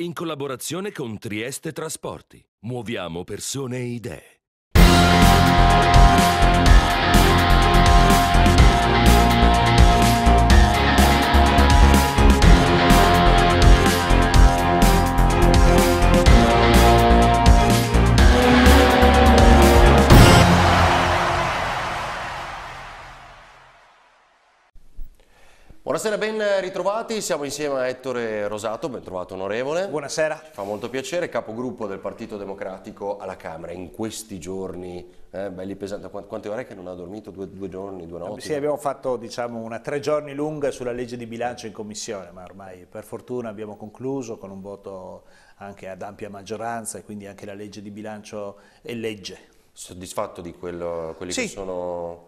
in collaborazione con Trieste Trasporti. Muoviamo persone e idee. Buonasera, ben ritrovati, siamo insieme a Ettore Rosato, ben trovato onorevole. Buonasera. Fa molto piacere, capogruppo del Partito Democratico alla Camera. In questi giorni, eh, belli pesanti, quante ore che non ha dormito? Due, due giorni, due notti? Sì, abbiamo fatto diciamo, una tre giorni lunga sulla legge di bilancio in commissione, ma ormai per fortuna abbiamo concluso con un voto anche ad ampia maggioranza e quindi anche la legge di bilancio è legge. Soddisfatto di quello, quelli sì. che sono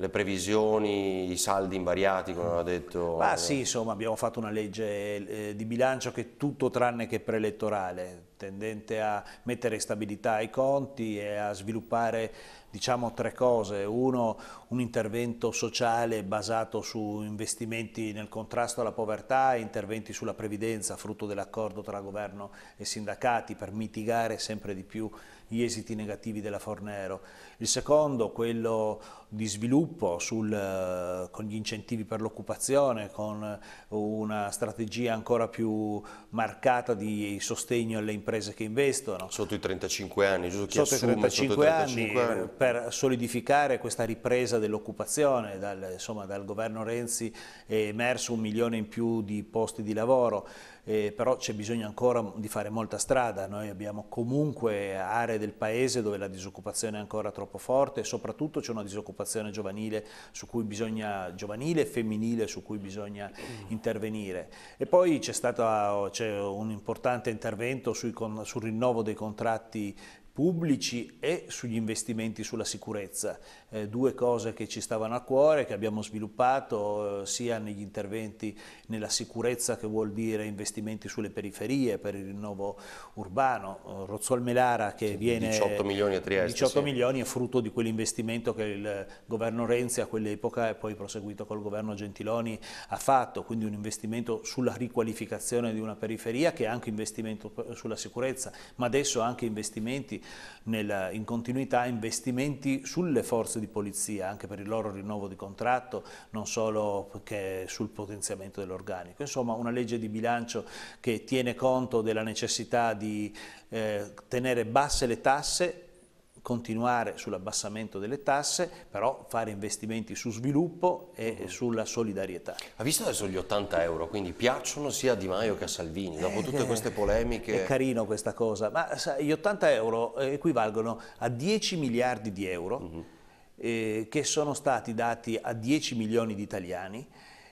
le previsioni, i saldi invariati, come aveva detto... Ma sì, insomma, abbiamo fatto una legge eh, di bilancio che è tutto tranne che preelettorale, tendente a mettere stabilità ai conti e a sviluppare diciamo tre cose. Uno, un intervento sociale basato su investimenti nel contrasto alla povertà e interventi sulla previdenza, frutto dell'accordo tra governo e sindacati per mitigare sempre di più gli esiti negativi della Fornero il secondo quello di sviluppo sul, eh, con gli incentivi per l'occupazione, con eh, una strategia ancora più marcata di sostegno alle imprese che investono. Sotto i 35 anni, giusto? sotto i 35, 35 anni, eh, anni, per solidificare questa ripresa dell'occupazione, dal, dal governo Renzi è emerso un milione in più di posti di lavoro. Eh, però c'è bisogno ancora di fare molta strada, noi abbiamo comunque aree del paese dove la disoccupazione è ancora troppo troppo forte soprattutto c'è una disoccupazione giovanile, bisogna, giovanile e femminile su cui bisogna intervenire. E poi c'è stato un importante intervento sui, sul rinnovo dei contratti pubblici e sugli investimenti sulla sicurezza eh, due cose che ci stavano a cuore, che abbiamo sviluppato eh, sia negli interventi nella sicurezza che vuol dire investimenti sulle periferie per il rinnovo urbano, eh, Rozzol Melara che viene 18 milioni a Trieste, 18 sì. milioni è frutto di quell'investimento che il governo Renzi a quell'epoca e poi proseguito col governo Gentiloni ha fatto, quindi un investimento sulla riqualificazione di una periferia che è anche investimento sulla sicurezza, ma adesso anche investimenti nel, in continuità, investimenti sulle forze forze di polizia anche per il loro rinnovo di contratto, non solo sul potenziamento dell'organico. Insomma una legge di bilancio che tiene conto della necessità di eh, tenere basse le tasse continuare sull'abbassamento delle tasse, però fare investimenti su sviluppo e uh mm-hmm. -huh. sulla solidarietà. Ha visto adesso gli 80 euro, quindi piacciono sia a Di Maio che a Salvini, dopo tutte eh, queste polemiche. È carino questa cosa, ma gli 80 euro equivalgono a 10 miliardi di euro. Uh mm-hmm. -huh eh, che sono stati dati a 10 milioni di italiani,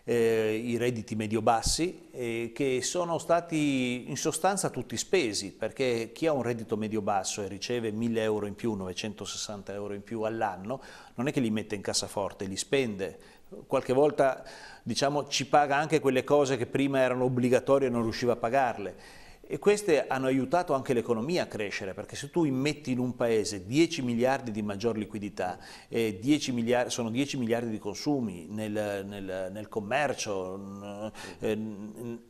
eh, i redditi medio-bassi, eh, che sono stati in sostanza tutti spesi, perché chi ha un reddito medio-basso e riceve 1000 euro in più, 960 euro in più all'anno, non è che li mette in cassaforte, li spende. Qualche volta diciamo, ci paga anche quelle cose che prima erano obbligatorie e non riusciva a pagarle e queste hanno aiutato anche l'economia a crescere, perché se tu immetti in un paese 10 miliardi di maggior liquidità, 10 miliardi, sono 10 miliardi di consumi nel, nel, nel commercio, eh,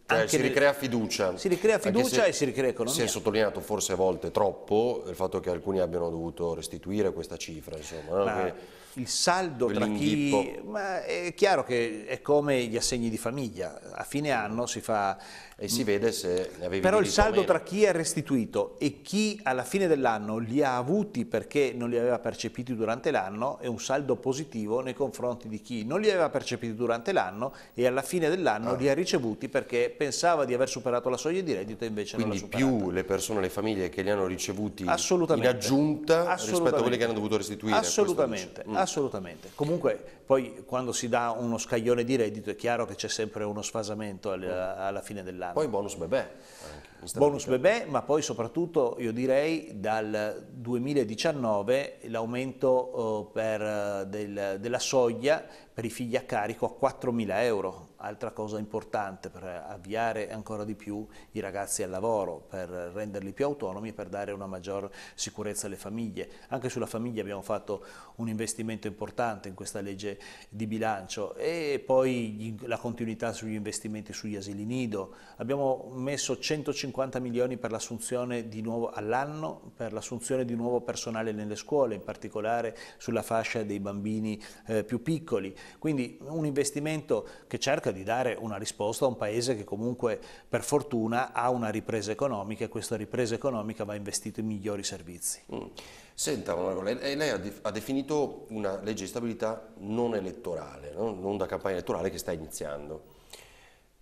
cioè, si ricrea fiducia. Si ricrea fiducia se, e si ricrea economia. Si è sottolineato forse a volte troppo il fatto che alcuni abbiano dovuto restituire questa cifra. Insomma, Ma, il saldo tra chi... Ma è chiaro che è come gli assegni di famiglia, a fine anno si fa... E si vede se ne avevi Però il saldo tra chi è restituito e chi alla fine dell'anno li ha avuti perché non li aveva percepiti durante l'anno è un saldo positivo nei confronti di chi non li aveva percepiti durante l'anno e alla fine dell'anno ah. li ha ricevuti perché pensava di aver superato la soglia di reddito e invece Quindi non l'ha superata. più le persone, le famiglie che li hanno ricevuti in aggiunta rispetto a quelli che hanno dovuto restituire. Assolutamente, assolutamente mm. Assolutamente. Comunque poi quando si dà uno scaglione di reddito è chiaro che c'è sempre uno sfasamento alla, alla fine dell'anno. Poi bonus bebè. Bonus bebè, ma poi soprattutto io direi dal 2019 l'aumento eh, del, della soglia per i figli a carico a 4.000 euro Altra cosa importante per avviare ancora di più i ragazzi al lavoro, per renderli più autonomi e per dare una maggior sicurezza alle famiglie. Anche sulla famiglia abbiamo fatto un investimento importante in questa legge di bilancio e poi la continuità sugli investimenti sugli asili nido. Abbiamo messo 150 milioni per l'assunzione di nuovo all'anno, per l'assunzione di nuovo personale nelle scuole, in particolare sulla fascia dei bambini eh, più piccoli. Quindi un investimento che certo cerca di dare una risposta a un paese che comunque per fortuna ha una ripresa economica e questa ripresa economica va investita in migliori servizi. Mm. Senta, onorevole, lei ha, definito una legge di stabilità non elettorale, no? non da campagna elettorale che sta iniziando.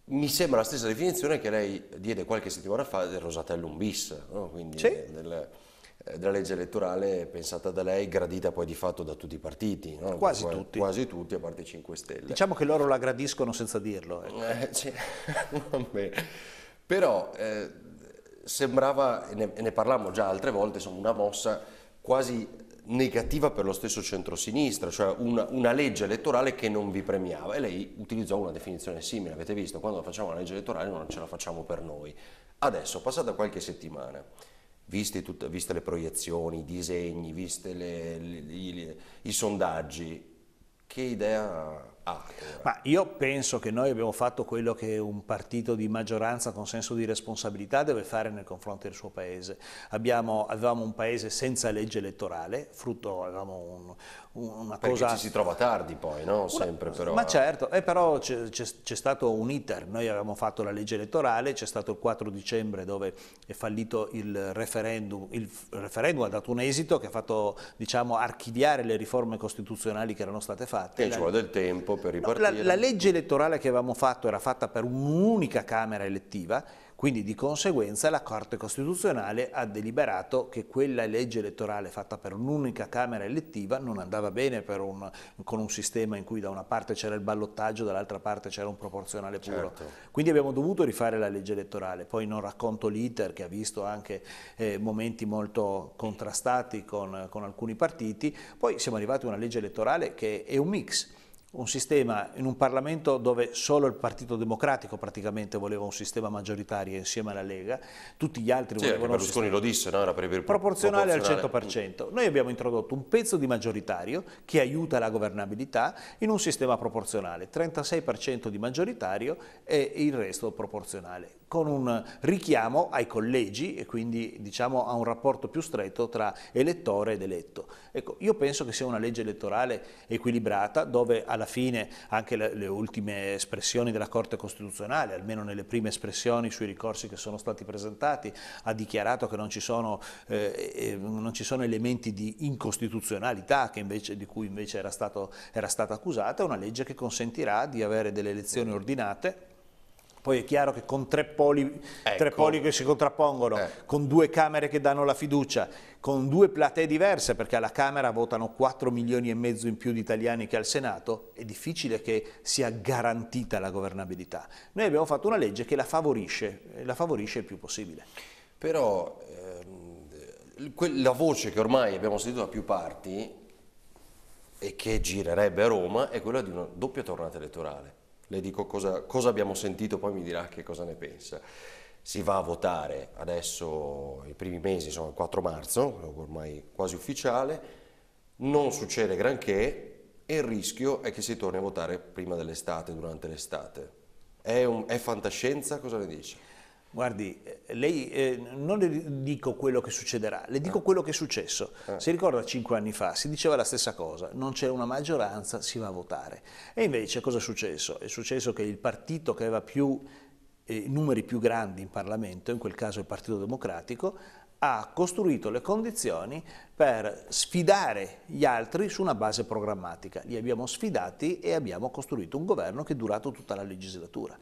Mi sembra la stessa definizione che lei diede qualche settimana fa del Rosatellum bis, no? quindi sì. del, eh, della legge elettorale pensata da lei, gradita poi di fatto da tutti i partiti. No? Quasi Qua, tutti. Quasi tutti, a parte 5 Stelle. Diciamo che loro la gradiscono senza dirlo. Ecco. Eh. Eh, cioè, Però eh, sembrava, e ne, ne parlammo già altre volte, insomma, una mossa quasi negativa per lo stesso centrosinistra, cioè una, una, legge elettorale che non vi premiava. E lei utilizzò una definizione simile, avete visto, quando facciamo una legge elettorale non ce la facciamo per noi. Adesso, passata qualche settimana, viste, tut, viste le proiezioni, i disegni, viste le, le, i, i sondaggi, che idea ha? Ma io penso che noi abbiamo fatto quello che un partito di maggioranza con senso di responsabilità deve fare nei confronti del suo paese. Abbiamo, avevamo un paese senza legge elettorale, frutto, avevamo un, una Perché cosa... ci si trova tardi poi, no? Sempre una... però. Ma certo, eh, però c'è, stato un iter, noi avevamo fatto la legge elettorale, c'è stato il 4 dicembre dove è fallito il referendum, il referendum ha dato un esito che ha fatto diciamo, archiviare le riforme costituzionali che erano state fatte. E ci vuole del tempo per ripartire. No, la, la legge elettorale che avevamo fatto era fatta per un'unica Camera elettiva quindi di conseguenza la Corte Costituzionale ha deliberato che quella legge elettorale fatta per un'unica Camera elettiva non andava bene un, con un sistema in cui da una parte c'era il ballottaggio, dall'altra parte c'era un proporzionale puro. Certo. Quindi abbiamo dovuto rifare la legge elettorale. Poi non racconto l'iter che ha visto anche eh, momenti molto contrastati con, con alcuni partiti. Poi siamo arrivati a una legge elettorale che è un mix un sistema in un Parlamento dove solo il Partito Democratico praticamente voleva un sistema maggioritario insieme alla Lega, tutti gli altri sì, volevano... Berlusconi lo disse, no? era per il proporzionale, proporzionale al 100%. Noi abbiamo introdotto un pezzo di maggioritario che aiuta la governabilità in un sistema proporzionale, 36% di maggioritario e il resto proporzionale con un richiamo ai collegi e quindi diciamo, a un rapporto più stretto tra elettore ed eletto. Ecco, io penso che sia una legge elettorale equilibrata dove alla fine anche le, le ultime espressioni della Corte Costituzionale, almeno nelle prime espressioni sui ricorsi che sono stati presentati, ha dichiarato che non ci sono, eh, eh non ci sono elementi di incostituzionalità invece, di cui invece era, stato, era stata accusata, è una legge che consentirà di avere delle elezioni ordinate poi è chiaro che con tre poli, ecco. tre poli che si contrappongono, eh. con due Camere che danno la fiducia, con due platee diverse, perché alla Camera votano 4 milioni e mezzo in più di italiani che al Senato, è difficile che sia garantita la governabilità. Noi abbiamo fatto una legge che la favorisce, eh, la favorisce il più possibile. Però ehm, la voce che ormai abbiamo sentito da più parti e che girerebbe a Roma è quella di una doppia tornata elettorale le dico cosa, cosa abbiamo sentito, poi mi dirà che cosa ne pensa si va a votare adesso i primi mesi, sono il 4 marzo, ormai quasi ufficiale, non succede granché e il rischio è che si torni a votare prima dell'estate, durante l'estate. È, è, fantascienza? Cosa ne dici? guardi, eh, lei, eh, non le dico quello che succederà, le dico eh. quello che è successo. Eh. Si ricorda cinque anni fa, si diceva la stessa cosa, non c'è una maggioranza, si va a votare. E invece cosa è successo? È successo che il partito che aveva più, eh, numeri più grandi in Parlamento, in quel caso il Partito Democratico, ha costruito le condizioni per sfidare gli altri su una base programmatica. Li abbiamo sfidati e abbiamo costruito un governo che è durato tutta la legislatura.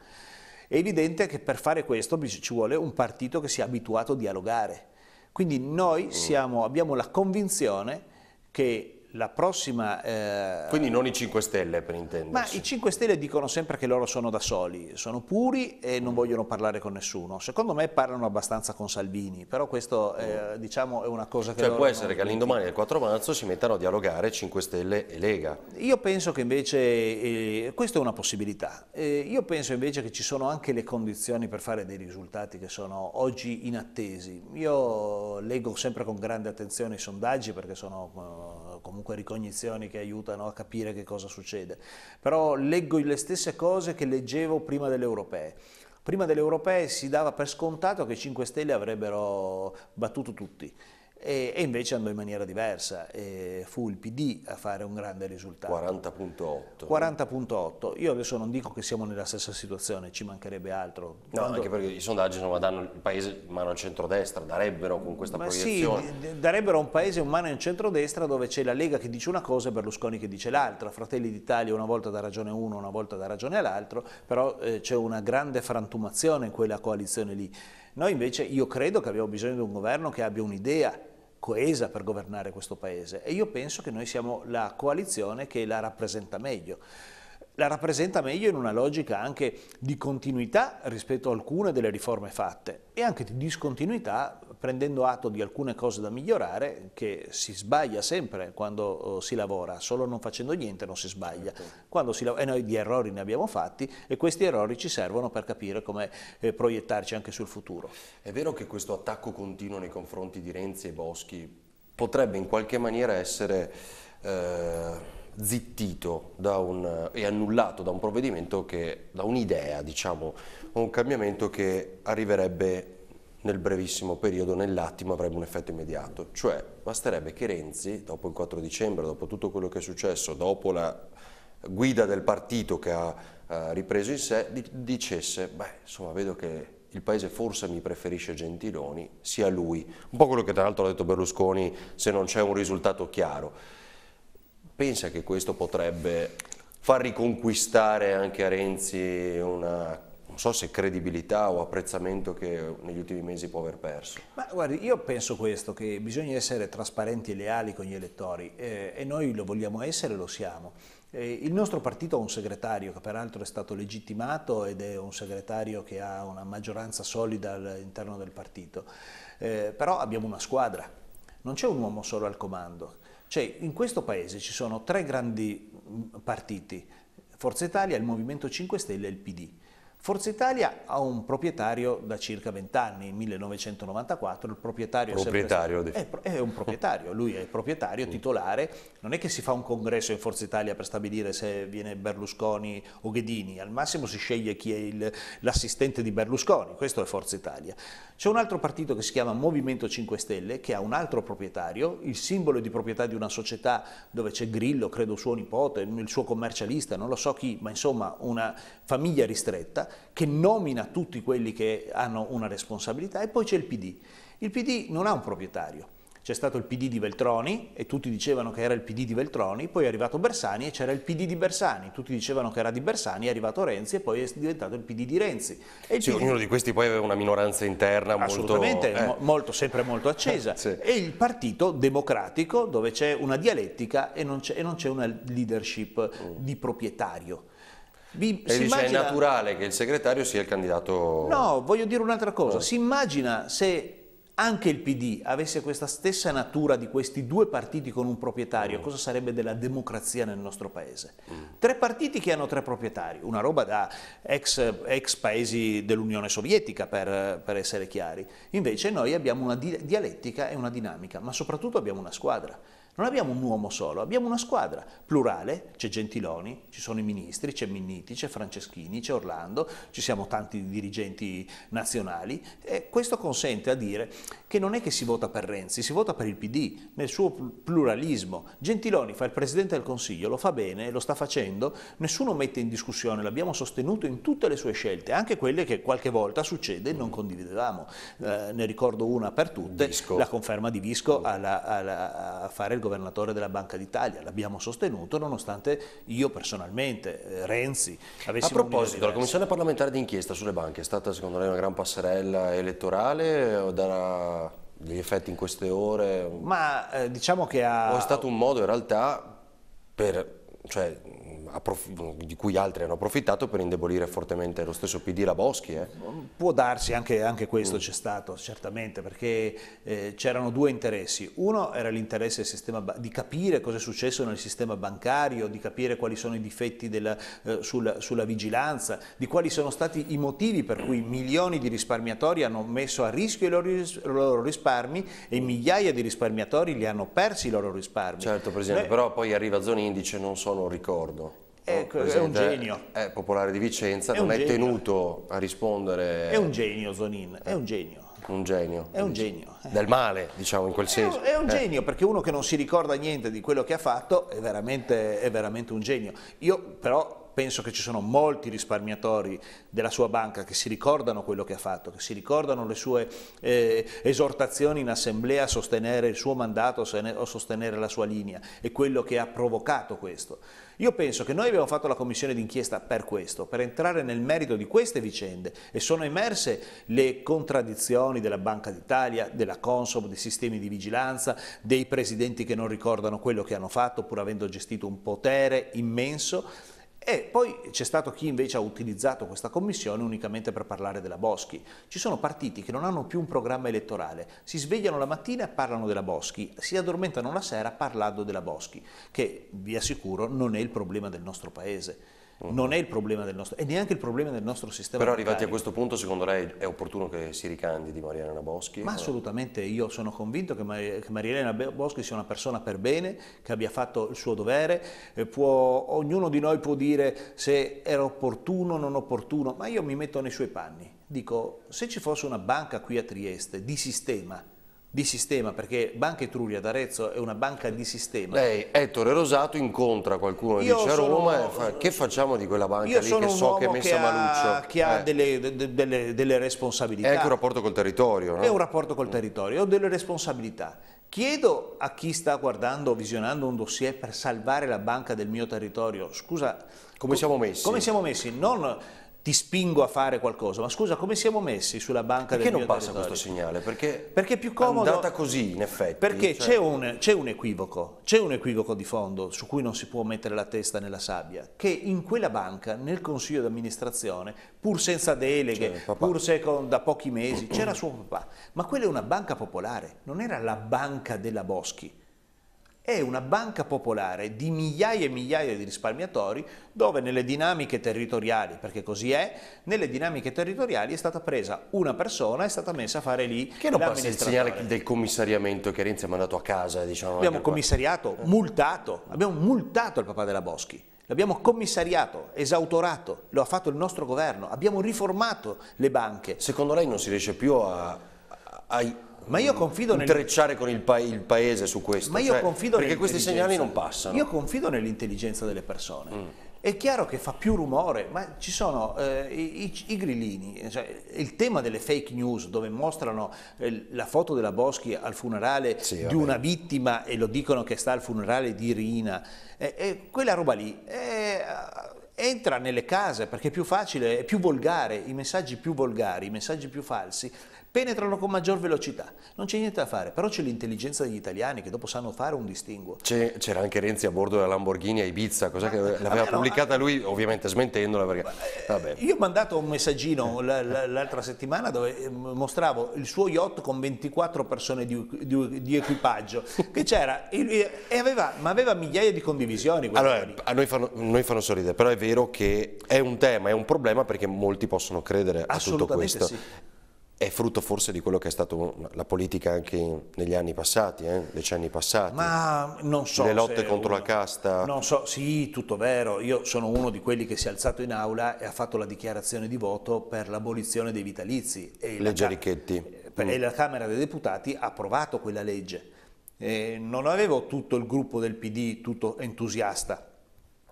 È evidente che per fare questo ci vuole un partito che sia abituato a dialogare. Quindi noi mm. siamo, abbiamo la convinzione che la prossima... Eh... Quindi non i 5 Stelle per intendersi. Ma i 5 Stelle dicono sempre che loro sono da soli, sono puri e non vogliono parlare con nessuno. Secondo me parlano abbastanza con Salvini, però questo eh, mm. diciamo è una cosa che... Cioè può essere che all'indomani del 4 marzo si mettano a dialogare 5 Stelle e Lega. Io penso che invece, eh, questa è una possibilità, eh, io penso invece che ci sono anche le condizioni per fare dei risultati che sono oggi inattesi. Io leggo sempre con grande attenzione i sondaggi perché sono eh, comunque ricognizioni che aiutano a capire che cosa succede, però leggo le stesse cose che leggevo prima delle europee. Prima delle europee si dava per scontato che i 5 Stelle avrebbero battuto tutti e, invece andò in maniera diversa, e fu il PD a fare un grande risultato. 40.8. 40.8, io adesso non dico che siamo nella stessa situazione, ci mancherebbe altro. No, Quando... anche perché i sondaggi insomma, danno il paese in mano al centrodestra, darebbero con questa Ma proiezione. Sì, darebbero un paese in mano al centrodestra dove c'è la Lega che dice una cosa e Berlusconi che dice l'altra, Fratelli d'Italia una volta da ragione uno, una volta da ragione all'altro, però eh, c'è una grande frantumazione in quella coalizione lì. Noi invece, io credo che abbiamo bisogno di un governo che abbia un'idea, coesa per governare questo Paese e io penso che noi siamo la coalizione che la rappresenta meglio la rappresenta meglio in una logica anche di continuità rispetto a alcune delle riforme fatte e anche di discontinuità prendendo atto di alcune cose da migliorare, che si sbaglia sempre quando eh, si lavora, solo non facendo niente non si sbaglia. Certo. Si e eh, noi di errori ne abbiamo fatti e questi errori ci servono per capire come eh, proiettarci anche sul futuro. È vero che questo attacco continuo nei confronti di Renzi e Boschi potrebbe in qualche maniera essere... Eh zittito un, e annullato da un provvedimento che, da un'idea, diciamo, un cambiamento che arriverebbe nel brevissimo periodo, nell'attimo, avrebbe un effetto immediato. Cioè, basterebbe che Renzi, dopo il 4 dicembre, dopo tutto quello che è successo, dopo la guida del partito che ha eh, ripreso in sé, dicesse, beh, insomma, vedo che il paese forse mi preferisce Gentiloni, sia lui. Un po' quello che tra l'altro ha detto Berlusconi, se non c'è un risultato chiaro. Pensa che questo potrebbe far riconquistare anche a Renzi una non so se credibilità o apprezzamento che negli ultimi mesi può aver perso. Ma guardi, io penso questo, che bisogna essere trasparenti e leali con gli elettori eh, e noi lo vogliamo essere e lo siamo. Eh, il nostro partito ha un segretario che peraltro è stato legittimato ed è un segretario che ha una maggioranza solida all'interno del partito, eh, però abbiamo una squadra, non c'è un uomo solo al comando. Cioè, in questo paese ci sono tre grandi mm, partiti, Forza Italia, il Movimento 5 Stelle e il PD. Forza Italia ha un proprietario da circa 20 anni, 1994, il proprietario, proprietario è, sempre, è, è, un proprietario, lui è il proprietario, titolare, non è che si fa un congresso in Forza Italia per stabilire se viene Berlusconi o Ghedini, al massimo si sceglie chi è l'assistente di Berlusconi, questo è Forza Italia. C'è un altro partito che si chiama Movimento 5 Stelle, che ha un altro proprietario, il simbolo di proprietà di una società dove c'è Grillo, credo suo nipote, il suo commercialista, non lo so chi, ma insomma una famiglia ristretta, che nomina tutti quelli che hanno una responsabilità, e poi c'è il PD. Il PD non ha un proprietario, c'è stato il PD di Veltroni e tutti dicevano che era il PD di Veltroni, poi è arrivato Bersani e c'era il PD di Bersani, tutti dicevano che era di Bersani, è arrivato Renzi e poi è diventato il PD di Renzi. E sì, PD... ognuno di questi poi aveva una minoranza interna molto... Eh. molto sempre molto accesa. sì. E il partito democratico dove c'è una dialettica e non c'è una leadership mm. di proprietario. Vi, e dice immagina... è naturale che il segretario sia il candidato... No, voglio dire un'altra cosa. No. Oh. Si immagina se anche il PD avesse questa stessa natura di questi due partiti con un proprietario, mm. cosa sarebbe della democrazia nel nostro paese? Mm. Tre partiti che hanno tre proprietari, una roba da ex, ex paesi dell'Unione Sovietica, per, per, essere chiari. Invece noi abbiamo una dialettica e una dinamica, ma soprattutto abbiamo una squadra. Non abbiamo un uomo solo, abbiamo una squadra plurale, c'è Gentiloni, ci sono i ministri, c'è Minniti, c'è Franceschini, c'è Orlando, ci siamo tanti dirigenti nazionali e questo consente a dire che non è che si vota per Renzi, si vota per il PD nel suo pluralismo. Gentiloni fa il Presidente del Consiglio, lo fa bene, lo sta facendo, nessuno mette in discussione, l'abbiamo sostenuto in tutte le sue scelte, anche quelle che qualche volta succede e non condividevamo. Eh, ne ricordo una per tutte, Visco. la conferma di Visco alla, alla, a fare il governatore della Banca d'Italia, l'abbiamo sostenuto nonostante io personalmente, eh, Renzi, avessimo... A proposito, la commissione parlamentare d'inchiesta sulle banche è stata secondo lei una gran passerella elettorale o darà degli effetti in queste ore? Ma eh, diciamo che ha... O è stato un modo in realtà per... Cioè, di cui altri hanno approfittato per indebolire fortemente lo stesso PD la Boschi. Eh. Può darsi, anche, anche questo mm. c'è stato certamente, perché eh, c'erano due interessi. Uno era l'interesse di capire cosa è successo nel sistema bancario, di capire quali sono i difetti della, eh, sulla, sulla vigilanza, di quali sono stati i motivi per cui milioni di risparmiatori hanno messo a rischio i loro, ris loro risparmi e migliaia di risparmiatori li hanno persi i loro risparmi. Certo Presidente, Beh, però poi arriva Zonini e dice non sono ricordo. È, è, un genio. È popolare di Vicenza, è non è genio. tenuto a rispondere. È un genio Zonin, è un genio. Un genio. È un genio. Eh. Del male, diciamo, in quel senso. È un, è eh. un genio, eh. perché uno che non si ricorda niente di quello che ha fatto è veramente, è veramente un genio. Io però penso che ci sono molti risparmiatori della sua banca che si ricordano quello che ha fatto, che si ricordano le sue eh, esortazioni in assemblea a sostenere il suo mandato o sostenere la sua linea e quello che ha provocato questo. Io penso che noi abbiamo fatto la commissione d'inchiesta per questo, per entrare nel merito di queste vicende e sono emerse le contraddizioni della Banca d'Italia, della Consob, dei sistemi di vigilanza, dei presidenti che non ricordano quello che hanno fatto pur avendo gestito un potere immenso e poi c'è stato chi invece ha utilizzato questa commissione unicamente per parlare della Boschi. Ci sono partiti che non hanno più un programma elettorale, si svegliano la mattina e parlano della Boschi, si addormentano la sera parlando della Boschi, che vi assicuro non è il problema del nostro paese. Mm. non è il problema del nostro, e neanche il problema del nostro sistema Però bancario. arrivati a questo punto, secondo lei è opportuno che si ricandidi Marielena Boschi? Ma eh. assolutamente, io sono convinto che, Mar- che Marielena Boschi sia una persona per bene, che abbia fatto il suo dovere, può, ognuno di noi può dire se era opportuno o non opportuno, ma io mi metto nei suoi panni. Dico, se ci fosse una banca qui a Trieste di sistema, di sistema, perché Banca Etruria d'Arezzo è una banca di sistema. Lei, Ettore Rosato, incontra qualcuno io dice a Roma, eh, fa, che facciamo di quella banca lì che so che è messa che ha, maluccio? Che ha eh. delle, delle, delle, responsabilità. È anche un rapporto col territorio. No? È un rapporto col territorio, ho delle responsabilità. Chiedo a chi sta guardando o visionando un dossier per salvare la banca del mio territorio, scusa... Come siamo messi? Come siamo messi? Non ti spingo a fare qualcosa, ma scusa come siamo messi sulla banca perché del mio Perché non passa territorio? questo segnale? Perché, perché, è più comodo... È andata così in effetti. Perché cioè... c'è, un, un, equivoco, c'è un equivoco di fondo su cui non si può mettere la testa nella sabbia, che in quella banca, nel consiglio di amministrazione, pur senza deleghe, pur se con, da pochi mesi, c'era suo papà, ma quella è una banca popolare, non era la banca della Boschi è una banca popolare di migliaia e migliaia di risparmiatori dove nelle dinamiche territoriali, perché così è, nelle dinamiche territoriali è stata presa una persona e è stata messa a fare lì Che non passa il segnale del commissariamento che Renzi ha mandato a casa, diciamo. Abbiamo commissariato, qua. Eh. multato, abbiamo multato il papà della Boschi. L'abbiamo commissariato, esautorato, lo ha fatto il nostro governo, abbiamo riformato le banche. Secondo lei non si riesce più a, a ma io confido intrecciare nel... con il, pa il, paese su questo. Ma io cioè, perché questi segnali non passano. Io confido nell'intelligenza delle persone. Mm. È chiaro che fa più rumore, ma ci sono eh, i, i, grillini, eh, cioè, il tema delle fake news dove mostrano eh, la foto della Boschi al funerale sì, di una vittima e lo dicono che sta al funerale di Rina, eh, eh, quella roba lì eh, entra nelle case perché è più facile, è più volgare, i messaggi più volgari, i messaggi più falsi penetrano con maggior velocità. Non c'è niente da fare, però c'è l'intelligenza degli italiani che dopo sanno fare un distinguo. c'era anche Renzi a bordo della Lamborghini a Ibiza, cosa che l'aveva pubblicata no, lui, ovviamente smentendola. Perché, eh, vabbè. Io ho mandato un messaggino l'altra settimana dove eh, mostravo il suo yacht con 24 persone di, di, di equipaggio, che c'era, e aveva, ma aveva migliaia di condivisioni. Allora, a noi fanno, noi fanno, sorridere, però è vero che è un tema, è un problema perché molti possono credere a tutto questo. Sì è frutto forse di quello che è stata la politica anche negli anni passati, eh? decenni passati. Ma non so. Le lotte contro uno, la casta. Non so, sì, tutto vero. Io sono uno di quelli che si è alzato in aula e ha fatto la dichiarazione di voto per l'abolizione dei vitalizi. E Legge Richetti. Eh, mm. E la Camera dei Deputati ha approvato quella legge. E eh, non avevo tutto il gruppo del PD tutto entusiasta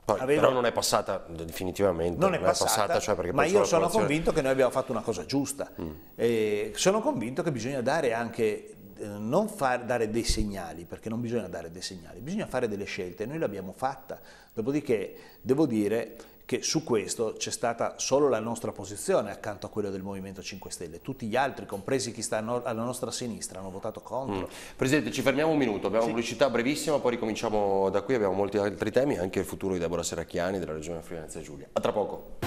poi, avevo... Però non è passata definitivamente, non è passata, è passata cioè ma io sono convinto che noi abbiamo fatto una cosa giusta, mm. sono convinto che bisogna dare anche, eh, non far, dare dei segnali, perché non bisogna dare dei segnali, bisogna fare delle scelte, noi l'abbiamo fatta, dopodiché devo dire che su questo c'è stata solo la nostra posizione accanto a quella del Movimento 5 Stelle, tutti gli altri, compresi chi sta alla nostra sinistra, hanno votato contro. Mm. Presidente, ci fermiamo un minuto, abbiamo sì. pubblicità brevissima, poi ricominciamo da qui, abbiamo molti altri temi, anche il futuro di Deborah Seracchiani della Regione Frianza Giulia. A tra poco.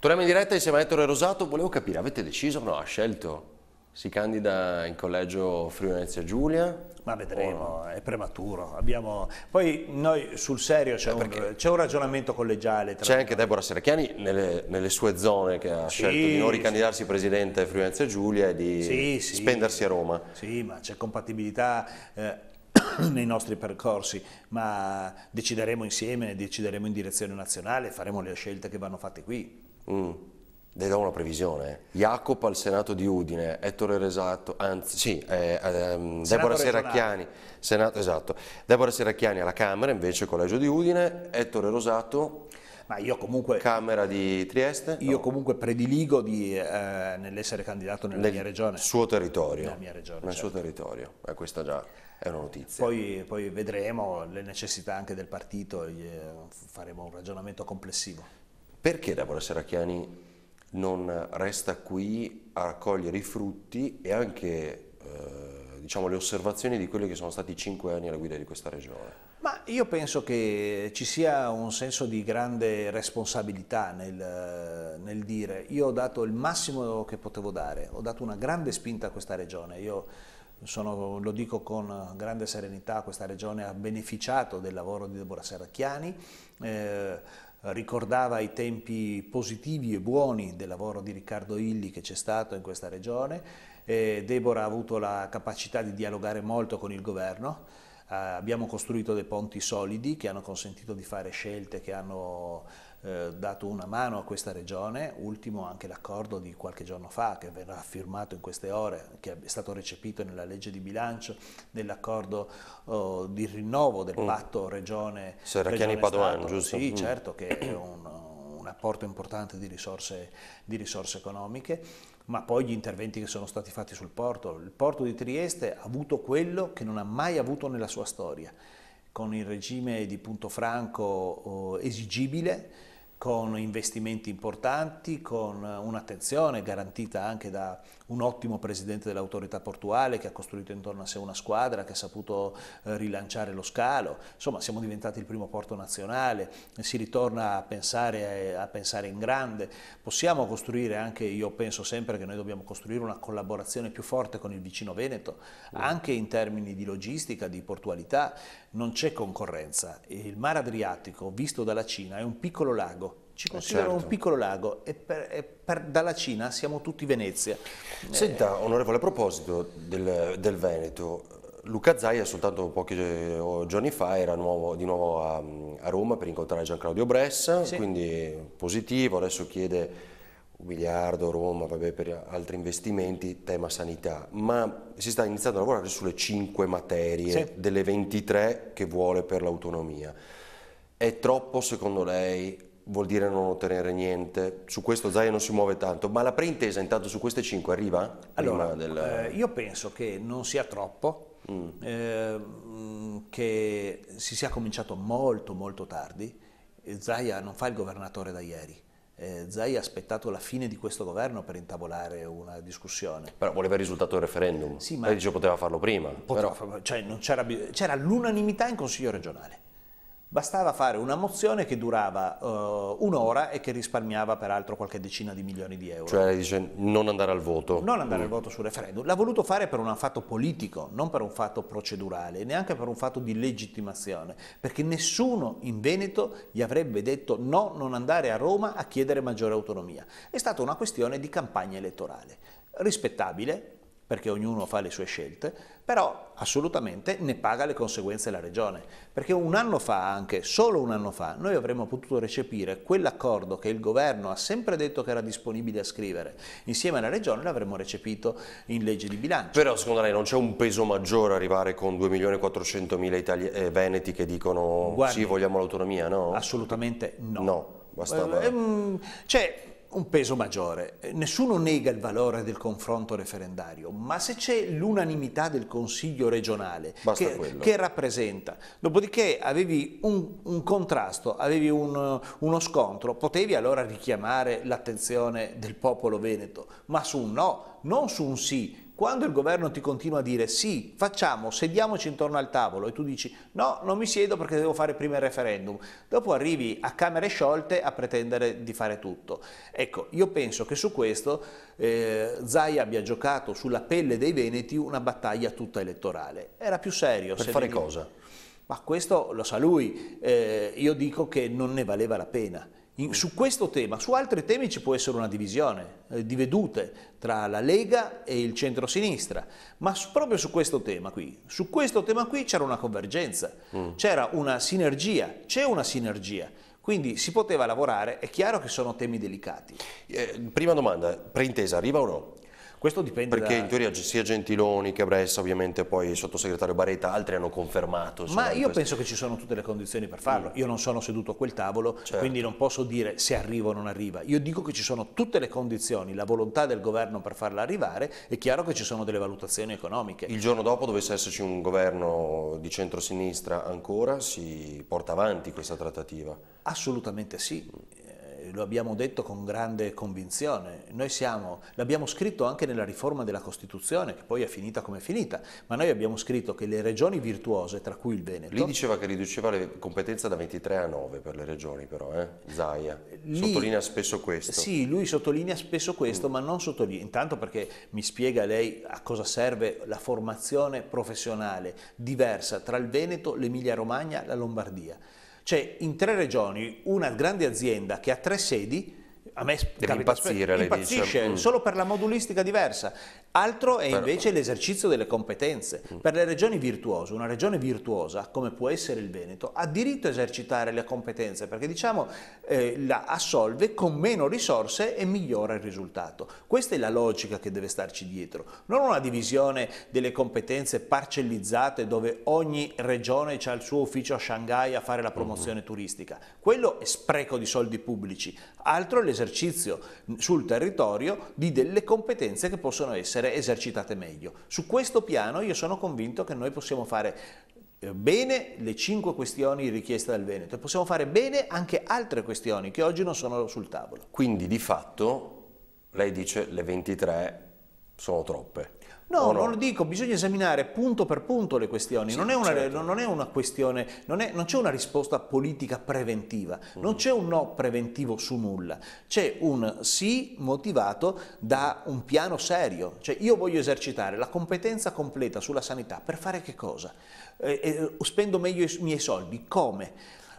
Torniamo in diretta insieme a Ettore Rosato, volevo capire, avete deciso o no? Ha scelto? si candida in collegio Friuli Venezia Giulia? Ma vedremo, no? è prematuro. Abbiamo... Poi noi sul serio c'è, eh, un, c'è un, ragionamento collegiale. c'è anche Deborah Serracchiani nelle, nelle, sue zone che ha sì, scelto di non ricandidarsi sì. presidente Friuli Venezia Giulia e di sì, spendersi a Roma. Sì, ma c'è compatibilità. Eh, nei nostri percorsi, ma decideremo insieme, decideremo in direzione nazionale, faremo le scelte che vanno fatte qui. Mm le do una previsione. Jacopo al Senato di Udine, Ettore Resato, anzi, sì, eh, ehm, Deborah Seracchiani, Senato, esatto, Deborah Seracchiani alla Camera, invece Collegio di Udine, Ettore Rosato ma io comunque Camera di Trieste io no. comunque prediligo di, eh, nell'essere candidato nella nel mia regione suo territorio nella mia regione nel certo. suo territorio eh, questa già è una notizia poi, poi, vedremo le necessità anche del partito faremo un ragionamento complessivo perché Deborah Seracchiani non resta qui a raccogliere i frutti e anche eh, diciamo, le osservazioni di quelli che sono stati i cinque anni alla guida di questa regione. Ma io penso che ci sia un senso di grande responsabilità nel, nel, dire io ho dato il massimo che potevo dare, ho dato una grande spinta a questa regione, io sono, lo dico con grande serenità, questa regione ha beneficiato del lavoro di Deborah Serracchiani, eh, ricordava i tempi positivi e buoni del lavoro di Riccardo Illi che c'è stato in questa regione. E Deborah ha avuto la capacità di dialogare molto con il governo. Eh, abbiamo costruito dei ponti solidi che hanno consentito di fare scelte che hanno eh, dato una mano a questa regione, ultimo anche l'accordo di qualche giorno fa che verrà firmato in queste ore, che è stato recepito nella legge di bilancio dell'accordo oh, di rinnovo del mm. patto regione. Serracchiani Padoan, giusto? Sì, mm. certo che è un, un apporto importante di risorse, di risorse economiche ma poi gli interventi che sono stati fatti sul porto. Il porto di Trieste ha avuto quello che non ha mai avuto nella sua storia, con il regime di punto franco oh, esigibile, con investimenti importanti, con un'attenzione garantita anche da, un ottimo presidente dell'autorità portuale che ha costruito intorno a sé una squadra, che ha saputo eh, rilanciare lo scalo, insomma siamo diventati il primo porto nazionale, si ritorna a pensare, a pensare in grande, possiamo costruire anche, io penso sempre che noi dobbiamo costruire una collaborazione più forte con il vicino Veneto, anche in termini di logistica, di portualità, non c'è concorrenza, il mare Adriatico visto dalla Cina è un piccolo lago, ci eh, considerano certo. un piccolo lago e, per, e per, dalla Cina siamo tutti Venezia. Eh. Senta, onorevole, a proposito del, del Veneto, Luca Zaia soltanto pochi eh, giorni fa era nuovo, di nuovo a, a, Roma per incontrare Gian Claudio Bressa, sì. quindi positivo, adesso chiede un miliardo a Roma vabbè, per altri investimenti, tema sanità, ma si sta iniziando a lavorare sulle 5 materie sì. delle 23 che vuole per l'autonomia. È troppo secondo lei vuol dire non ottenere niente. Su questo Zaia non si muove tanto, ma la preintesa intanto su queste 5 arriva? Allora, del... eh, io penso che non sia troppo, mm. eh, che si sia cominciato molto molto tardi. Zaia non fa il governatore da ieri. Eh, Zaia ha aspettato la fine di questo governo per intavolare una discussione. Però voleva il risultato del referendum. Sì, ma... Lei dice poteva farlo prima. Poteva, però... cioè c'era, c'era l'unanimità in Consiglio regionale. Bastava fare una mozione che durava uh, un'ora e che risparmiava peraltro qualche decina di milioni di euro. Cioè dice non andare al voto. Non andare mm. al voto sul referendum. L'ha voluto fare per un fatto politico, non per un fatto procedurale, neanche per un fatto di legittimazione, perché nessuno in Veneto gli avrebbe detto no, non andare a Roma a chiedere maggiore autonomia. È stata una questione di campagna elettorale. Rispettabile, perché ognuno fa le sue scelte, però assolutamente ne paga le conseguenze la Regione, perché un anno fa anche, solo un anno fa, noi avremmo potuto recepire quell'accordo che il Governo ha sempre detto che era disponibile a scrivere, insieme alla Regione l'avremmo recepito in legge di bilancio. Però secondo lei non c'è un peso maggiore arrivare con 2.400.000 eh, veneti che dicono Guardi, sì vogliamo l'autonomia, no? Assolutamente no. No, bastava... Eh, ehm, cioè, un peso maggiore. Eh, nessuno nega il valore del confronto referendario, ma se c'è l'unanimità del Consiglio regionale che, che, rappresenta, dopodiché avevi un, un contrasto, avevi un, uno scontro, potevi allora richiamare l'attenzione del popolo veneto, ma su un no, non su un sì, quando il governo ti continua a dire sì, facciamo, sediamoci intorno al tavolo e tu dici no, non mi siedo perché devo fare prima il referendum, dopo arrivi a camere sciolte a pretendere di fare tutto. Ecco, io penso che su questo eh, Zai abbia giocato sulla pelle dei Veneti una battaglia tutta elettorale. Era più serio. Per se fare cosa? Ma questo lo sa lui. Eh, io dico che non ne valeva la pena. In, mm. su questo tema, su altri temi ci può essere una divisione eh, di vedute tra la Lega e il centro-sinistra, ma su, proprio su questo tema qui, su questo tema qui c'era una convergenza, mm. c'era una sinergia, c'è una sinergia. Quindi si poteva lavorare, è chiaro che sono temi delicati. Eh, prima domanda, preintesa, arriva o no? Questo dipende Perché da... in teoria sia Gentiloni che Bressa, ovviamente poi il sottosegretario Baretta, altri hanno confermato. Insomma, Ma io questo. penso che ci sono tutte le condizioni per farlo. Mm. Io non sono seduto a quel tavolo, certo. quindi non posso dire se arriva o non arriva. Io dico che ci sono tutte le condizioni, la volontà del governo per farla arrivare, è chiaro che ci sono delle valutazioni economiche. Il giorno dopo dovesse esserci un governo di centrosinistra ancora, si porta avanti questa trattativa? Assolutamente sì lo abbiamo detto con grande convinzione, noi siamo, l'abbiamo scritto anche nella riforma della Costituzione, che poi è finita come è finita, ma noi abbiamo scritto che le regioni virtuose, tra cui il Veneto... Lì diceva che riduceva le competenze da 23 a 9 per le regioni però, eh? Zaia, lì, sottolinea spesso questo. Sì, lui sottolinea spesso questo, mm. ma non sottolinea, intanto perché mi spiega lei a cosa serve la formazione professionale diversa tra il Veneto, l'Emilia Romagna, la Lombardia. C'è in tre regioni una grande azienda che ha tre sedi a me Deve impazzire, lei impazzisce dice. Mm. solo per la modulistica diversa. Altro è Però... invece l'esercizio delle competenze. Mm. Per le regioni virtuose, una regione virtuosa, come può essere il Veneto, ha diritto a esercitare le competenze perché diciamo eh, la assolve con meno risorse e migliora il risultato. Questa è la logica che deve starci dietro. Non una divisione delle competenze parcellizzate dove ogni regione ha il suo ufficio a Shanghai a fare la mhm. promozione mm. turistica. Quello è spreco di soldi pubblici. Altro è l'esercizio esercizio sul territorio di delle competenze che possono essere esercitate meglio. Su questo piano io sono convinto che noi possiamo fare eh, bene le cinque questioni richieste dal Veneto e possiamo fare bene anche altre questioni che oggi non sono sul tavolo. Quindi di fatto lei dice le 23 sono troppe. No, no, non lo dico, bisogna esaminare punto per punto le questioni, sì, non, è una, certo. non, è una, questione, non, è, non, c'è una risposta politica preventiva, mm. non c'è un no preventivo su nulla, c'è un sì motivato da un piano serio, cioè io voglio esercitare la competenza completa sulla sanità, per fare che cosa? Eh, eh, spendo meglio i miei soldi, come?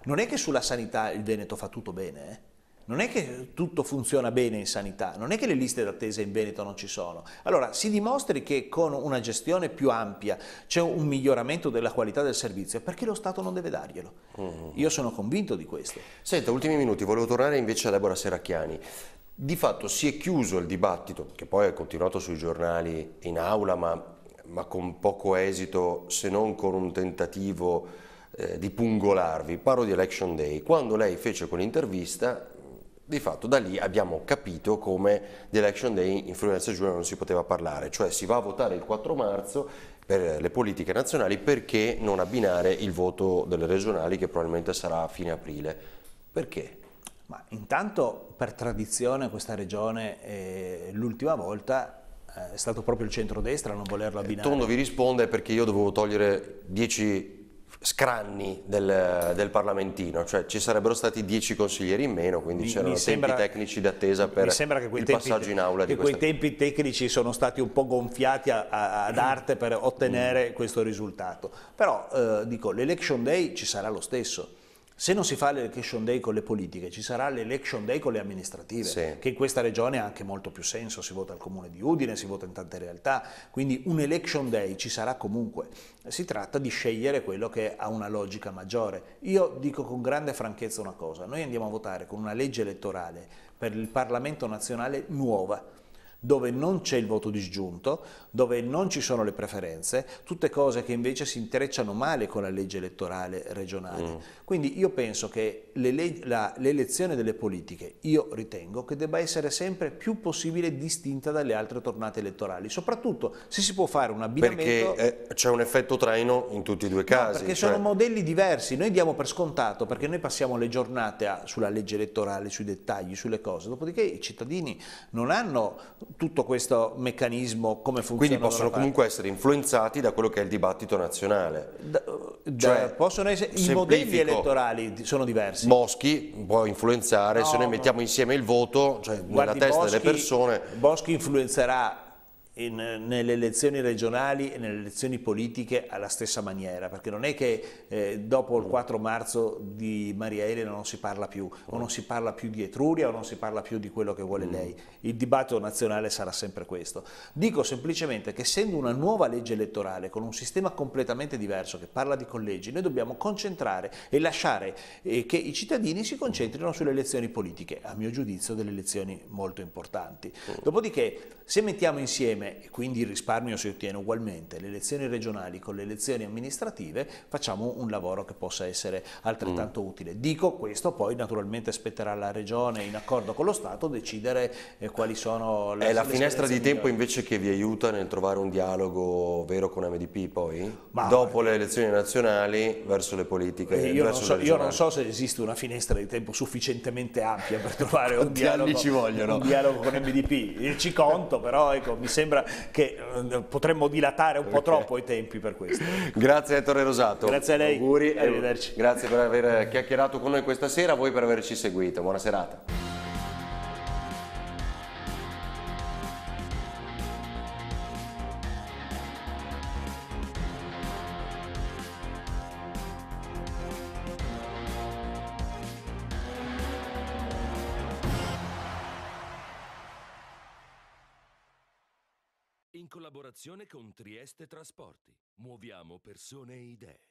Non è che sulla sanità il Veneto fa tutto bene, eh? non è che tutto funziona bene in sanità, non è che le liste d'attesa in Veneto non ci sono. Allora si dimostri che con una gestione più ampia c'è un miglioramento della qualità del servizio, perché lo Stato non deve darglielo. Mm-hmm. Io sono convinto di questo. Senta, ultimi minuti, volevo tornare invece a Deborah Seracchiani. Di fatto si è chiuso il dibattito, che poi è continuato sui giornali in aula, ma, ma con poco esito, se non con un tentativo eh, di pungolarvi. Parlo di Election Day, quando lei fece quell'intervista di fatto da lì abbiamo capito come di Election Day in Florence Giulia non si poteva parlare, cioè si va a votare il 4 marzo per le politiche nazionali perché non abbinare il voto delle regionali che probabilmente sarà a fine aprile. Perché? Ma intanto per tradizione questa regione eh, l'ultima volta eh, è stato proprio il centrodestra a non volerlo eh, abbinare. Eh, Tondo vi risponde perché io dovevo togliere 10 scranni del, del, parlamentino, cioè ci sarebbero stati 10 consiglieri in meno, quindi mi, c'erano mi sembra, tempi tecnici d'attesa per il passaggio in aula di quei tempi tecnici sono stati un po' gonfiati a, a, ad mm. arte per ottenere mm. questo risultato. Però eh, dico, l'election day ci sarà lo stesso se non si fa l'election day con le politiche, ci sarà l'election day con le amministrative, sì. che in questa regione ha anche molto più senso, si vota al comune di Udine, si vota in tante realtà, quindi un election day ci sarà comunque. Si tratta di scegliere quello che ha una logica maggiore. Io dico con grande franchezza una cosa, noi andiamo a votare con una legge elettorale per il Parlamento nazionale nuova dove non c'è il voto disgiunto, dove non ci sono le preferenze, tutte cose che invece si intrecciano male con la legge elettorale regionale. Mm. Quindi io penso che le, la, l'elezione delle politiche, io ritengo che debba essere sempre più possibile distinta dalle altre tornate elettorali, soprattutto se si può fare un abbinamento... Perché eh, c'è un effetto traino in tutti e due i casi. No, perché cioè... sono modelli diversi, noi diamo per scontato, perché noi passiamo le giornate a, sulla legge elettorale, sui dettagli, sulle cose, dopodiché i cittadini non hanno tutto questo meccanismo come funziona. Quindi possono comunque essere influenzati da quello che è il dibattito nazionale. Da, eh, cioè, da, essere, I modelli elettorali sono diversi. Boschi può influenzare, no, se noi mettiamo no. insieme il voto, cioè Guardi, nella testa Boschi, delle persone... Boschi influenzerà in, nelle elezioni regionali e nelle elezioni politiche alla stessa maniera, perché non è che eh, dopo il 4 marzo di Maria Elena non si parla più, o non si parla più di Etruria o non si parla più di quello che vuole mm. lei. Il dibattito nazionale sarà sempre questo. Dico semplicemente che essendo una nuova legge elettorale con un sistema completamente diverso che parla di collegi, noi dobbiamo concentrare e lasciare eh, che i cittadini si concentrino sulle elezioni politiche, a mio giudizio delle elezioni molto importanti. Mm. Dopodiché se mettiamo insieme ottiene, e quindi il risparmio si ottiene ugualmente, le elezioni regionali con le elezioni amministrative, facciamo un lavoro che possa essere altrettanto mm. utile. Dico questo, poi naturalmente spetterà alla Regione, in accordo con lo Stato, decidere eh, quali sono le... È la le finestra di tempo migliori. invece che vi aiuta nel trovare un dialogo vero con MDP poi? Ma, Dopo le elezioni nazionali verso le politiche, eh, io verso non so, Io non so se esiste una finestra di tempo sufficientemente ampia per trovare un dialogo, un dialogo con MDP, ci conto però ecco, mi sembra sembra che eh, potremmo dilatare un okay. po' troppo i tempi per questo. Grazie Ettore Rosato. Grazie a lei. Auguri. Arrivederci. Grazie per aver chiacchierato con noi questa sera, a voi per averci seguito. Buona serata. collaborazione con Trieste Trasporti. Muoviamo persone e idee.